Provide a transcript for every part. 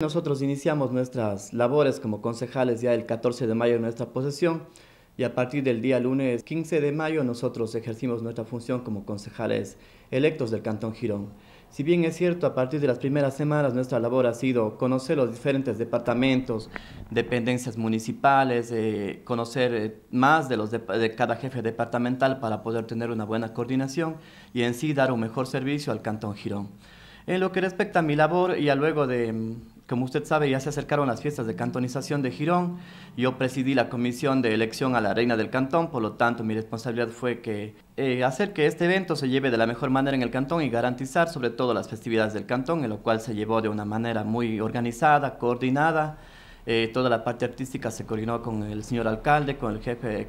Nosotros iniciamos nuestras labores como concejales ya el 14 de mayo en nuestra posesión y a partir del día lunes 15 de mayo nosotros ejercimos nuestra función como concejales electos del Cantón Girón. Si bien es cierto, a partir de las primeras semanas nuestra labor ha sido conocer los diferentes departamentos, dependencias municipales, eh, conocer eh, más de, los de, cada jefe departamental para poder tener una buena coordinación y en sí dar un mejor servicio al Cantón Girón. En lo que respecta a mi labor, a luego de, mm, como usted sabe, ya se acercaron las fiestas de cantonización de Girón. Yo presidí la comisión de elección a la reina del cantón, por lo tanto mi responsabilidad fue que eh, hacer que este evento se lleve de la mejor manera en el cantón y garantizar sobre todo las festividades del cantón, en lo cual se llevó de una manera muy organizada, coordinada. Eh, toda la parte artística se coordinó con el señor alcalde, con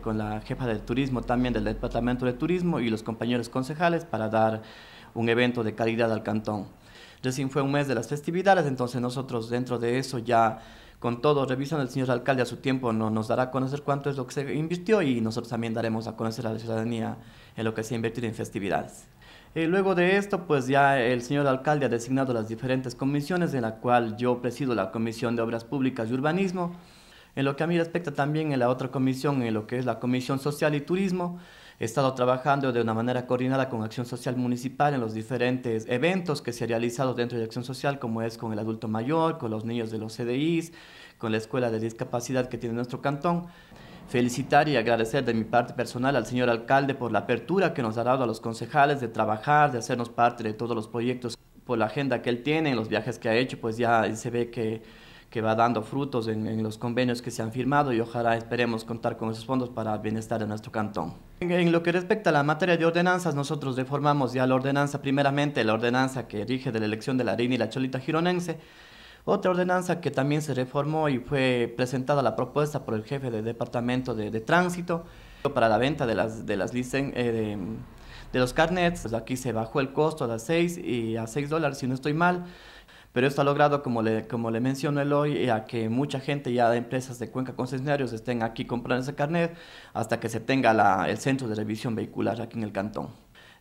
con la jefa de turismo también del departamento de turismo y los compañeros concejales para dar un evento de calidad al cantón. Recién fue un mes de las festividades, entonces nosotros dentro de eso ya con todo, revisando el señor alcalde a su tiempo, no, nos dará a conocer cuánto es lo que se invirtió y nosotros también daremos a conocer a la ciudadanía en lo que se ha invertido en festividades. Eh, luego de esto, pues ya el señor alcalde ha designado las diferentes comisiones, en la cual yo presido la Comisión de Obras Públicas y Urbanismo. En lo que a mí respecta también en la otra comisión, en lo que es la Comisión Social y Turismo, He estado trabajando de una manera coordinada con Acción Social Municipal en los diferentes eventos que se han realizado dentro de Acción Social, como es con el adulto mayor, con los niños de los CDIs, con la Escuela de Discapacidad que tiene nuestro cantón felicitar y agradecer de mi parte personal al señor alcalde por la apertura que nos ha dado a los concejales de trabajar, de hacernos parte de todos los proyectos, por la agenda que él tiene, los viajes que ha hecho, pues ya se ve que que va dando frutos en, los convenios que se han firmado y ojalá esperemos contar con esos fondos para el bienestar de nuestro cantón. En, lo que respecta a la materia de ordenanzas, nosotros reformamos ya la ordenanza, primeramente la ordenanza que rige de la elección de la reina y la cholita gironense, otra ordenanza que también se reformó y fue presentada la propuesta por el jefe del Departamento de, Tránsito para la venta de las, de las licen, eh, de, los carnets, pues aquí se bajó el costo a 6 y a 6 dólares si no estoy mal, pero esto ha logrado, como le, como le hoy eh, a que mucha gente ya de empresas de Cuenca concesionarios estén aquí comprando ese carnet hasta que se tenga el centro de revisión vehicular aquí en el cantón.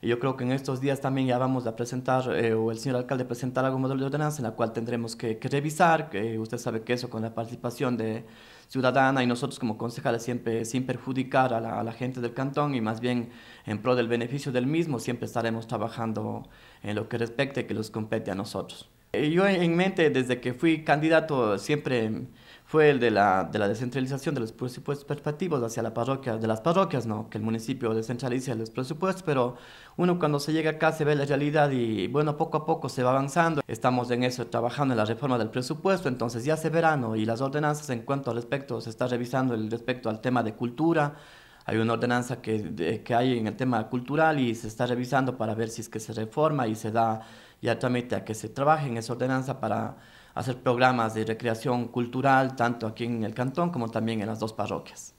Y yo creo que en estos días también ya vamos a presentar, eh, o el señor alcalde presentará algún modelo de ordenanza en la cual tendremos que, revisar, que eh, usted sabe que eso con la participación de ciudadana y nosotros como concejales siempre sin perjudicar a la, a la, gente del cantón y más bien en pro del beneficio del mismo siempre estaremos trabajando en lo que respecte que los compete a nosotros. Eh, yo en mente, desde que fui candidato, siempre fue el de la, de la descentralización de los presupuestos perspectivos hacia la parroquia, de las parroquias, ¿no? Que el municipio descentralice los presupuestos, pero uno cuando se llega acá se ve la realidad y, bueno, poco a poco se va avanzando. Estamos en eso, trabajando en la reforma del presupuesto, entonces ya se verano y las ordenanzas en cuanto al respecto, se está revisando el respecto al tema de cultura, hay una ordenanza que, hay en el tema cultural y se está revisando para ver si es que se reforma y se da ya trámite a que se trabaje en esa ordenanza para hacer programas de recreación cultural, tanto aquí en el cantón como también en las dos parroquias.